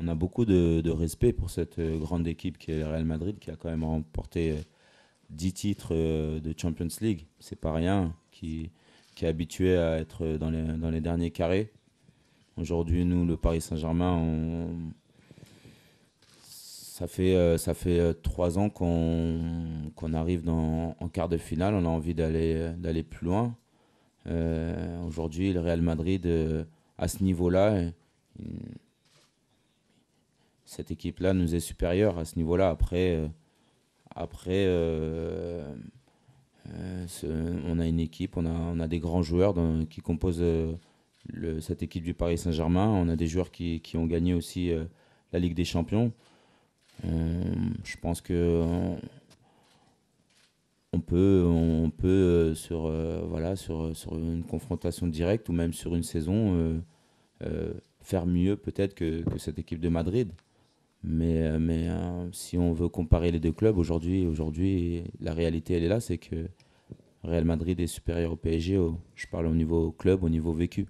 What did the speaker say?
on a beaucoup de, respect pour cette euh, grande équipe qui est le Real Madrid, qui a quand même remporté 10 euh, titres euh, de Champions League. C'est pas rien, qui, est habitué à être dans les, derniers carrés. Aujourd'hui, nous, le Paris Saint-Germain, ça fait, ça fait trois ans qu'on arrive en quart de finale. On a envie d'aller plus loin. Aujourd'hui, le Real Madrid, à ce niveau-là, cette équipe-là nous est supérieure à ce niveau-là. Après, euh, après euh, euh, on a une équipe, on a, des grands joueurs qui composent cette équipe du Paris Saint-Germain. On a des joueurs qui, ont gagné aussi la Ligue des Champions. je pense que on, peut, on peut sur, voilà, sur, une confrontation directe ou même sur une saison. faire mieux peut-être que, cette équipe de Madrid. Mais, euh, mais euh, si on veut comparer les deux clubs, aujourd'hui, aujourd'hui la réalité, elle est là, c'est que Real Madrid est supérieur au PSG. je parle au niveau club, au niveau vécu.